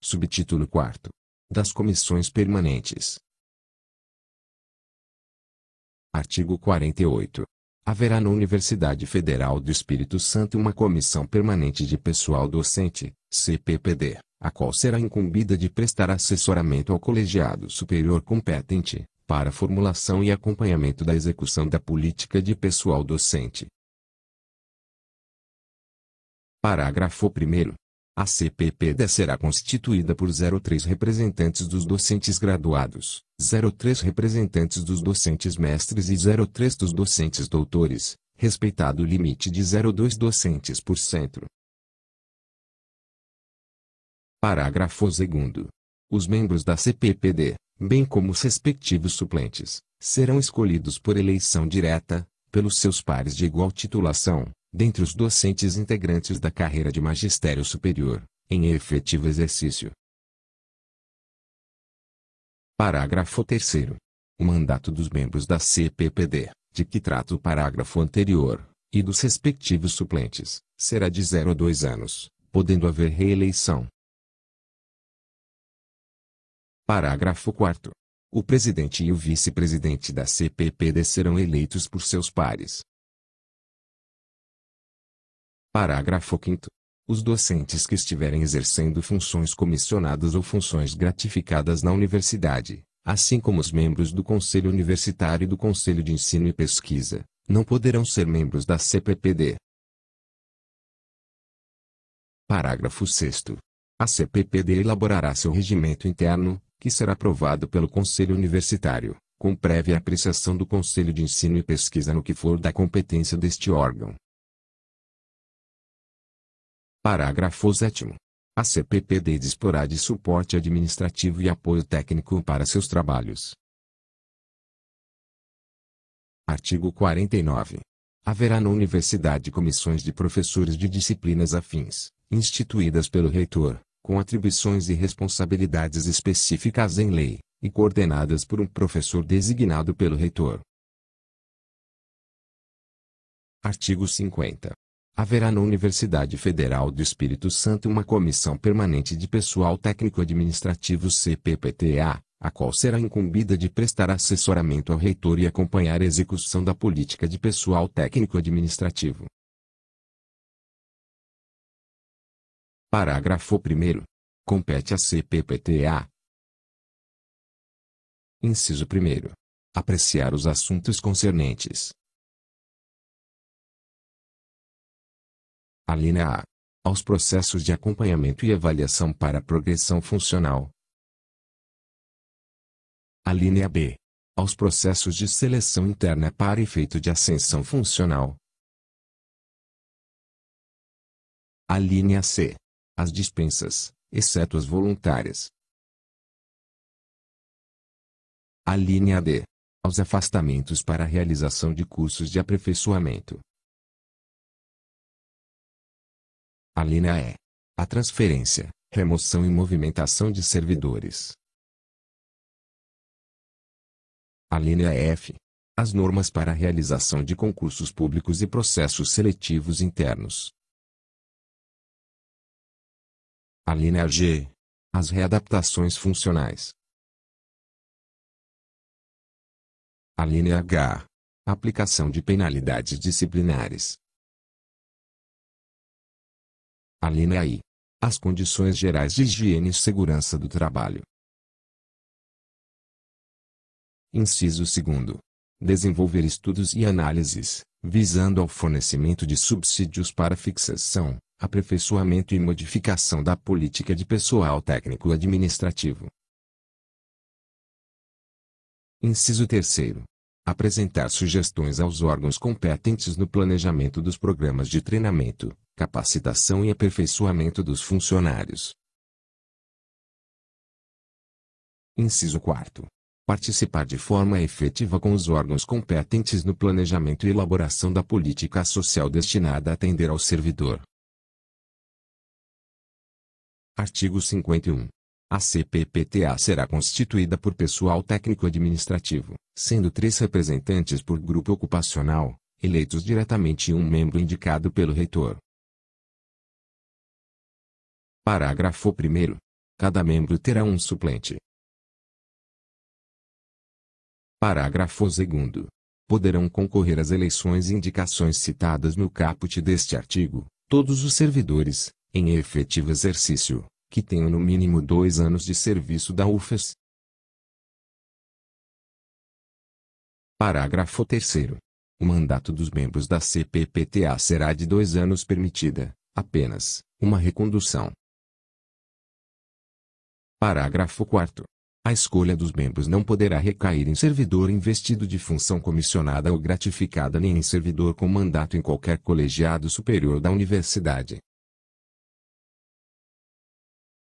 Subtítulo 4. Das comissões permanentes. Artigo 48. Haverá na Universidade Federal do Espírito Santo uma comissão permanente de pessoal docente, CPPD, a qual será incumbida de prestar assessoramento ao colegiado superior competente, para formulação e acompanhamento da execução da política de pessoal docente. Parágrafo 1. A CPPD será constituída por 03 representantes dos docentes graduados, 03 representantes dos docentes mestres e 03 dos docentes doutores, respeitado o limite de 0,2 docentes por centro. Parágrafo 2. Os membros da CPPD, bem como os respectivos suplentes, serão escolhidos por eleição direta, pelos seus pares de igual titulação, dentre os docentes integrantes da carreira de magistério superior, em efetivo exercício. Parágrafo 3. O mandato dos membros da CPPD, de que trata o parágrafo anterior, e dos respectivos suplentes, será de 0 a 2 anos, podendo haver reeleição. Parágrafo 4. O presidente e o vice-presidente da CPPD serão eleitos por seus pares, Parágrafo 5 Os docentes que estiverem exercendo funções comissionadas ou funções gratificadas na universidade, assim como os membros do Conselho Universitário e do Conselho de Ensino e Pesquisa, não poderão ser membros da CPPD. Parágrafo 6 A CPPD elaborará seu regimento interno, que será aprovado pelo Conselho Universitário, com prévia apreciação do Conselho de Ensino e Pesquisa no que for da competência deste órgão. Parágrafo 7 a CPPD disporá de suporte administrativo e apoio técnico para seus trabalhos. Artigo 49. Haverá na universidade comissões de professores de disciplinas afins, instituídas pelo reitor, com atribuições e responsabilidades específicas em lei, e coordenadas por um professor designado pelo reitor. Artigo 50 haverá na Universidade Federal do Espírito Santo uma comissão permanente de pessoal técnico-administrativo CPPTA, a qual será incumbida de prestar assessoramento ao reitor e acompanhar a execução da política de pessoal técnico-administrativo. Parágrafo 1. Compete à CPPTA. Inciso 1. Apreciar os assuntos concernentes a linha A, aos processos de acompanhamento e avaliação para a progressão funcional. A linha B, aos processos de seleção interna para efeito de ascensão funcional. A linha C, as dispensas, exceto as voluntárias. A linha D, aos afastamentos para a realização de cursos de aperfeiçoamento. A linha a transferência, remoção e movimentação de servidores. A linha F. As normas para a realização de concursos públicos e processos seletivos internos. A linha G. As readaptações funcionais. A linha H. Aplicação de penalidades disciplinares. Alínea né, aí. As condições gerais de higiene e segurança do trabalho. Inciso 2. Desenvolver estudos e análises, visando ao fornecimento de subsídios para fixação, aperfeiçoamento e modificação da política de pessoal técnico administrativo. Inciso 3 apresentar sugestões aos órgãos competentes no planejamento dos programas de treinamento, capacitação e aperfeiçoamento dos funcionários. Inciso 4. Participar de forma efetiva com os órgãos competentes no planejamento e elaboração da política social destinada a atender ao servidor. Artigo 51. A CPPTA será constituída por pessoal técnico-administrativo, sendo três representantes por grupo ocupacional, eleitos diretamente e um membro indicado pelo reitor. Parágrafo 1. Cada membro terá um suplente. Parágrafo 2. Poderão concorrer às eleições e indicações citadas no caput deste artigo, todos os servidores, em efetivo exercício, que tenham no mínimo dois anos de serviço da UFES. Parágrafo 3 O mandato dos membros da CPPTA será de dois anos permitida, apenas, uma recondução. Parágrafo 4 a escolha dos membros não poderá recair em servidor investido de função comissionada ou gratificada nem em servidor com mandato em qualquer colegiado superior da universidade.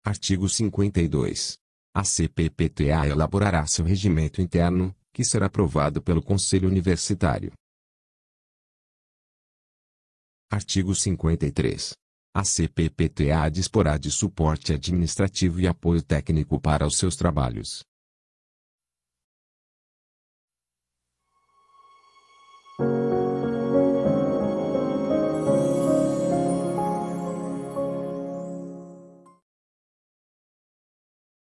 Artigo 52. A CPPTA elaborará seu regimento interno, que será aprovado pelo Conselho Universitário. Artigo 53. A CPPTA disporá de suporte administrativo e apoio técnico para os seus trabalhos.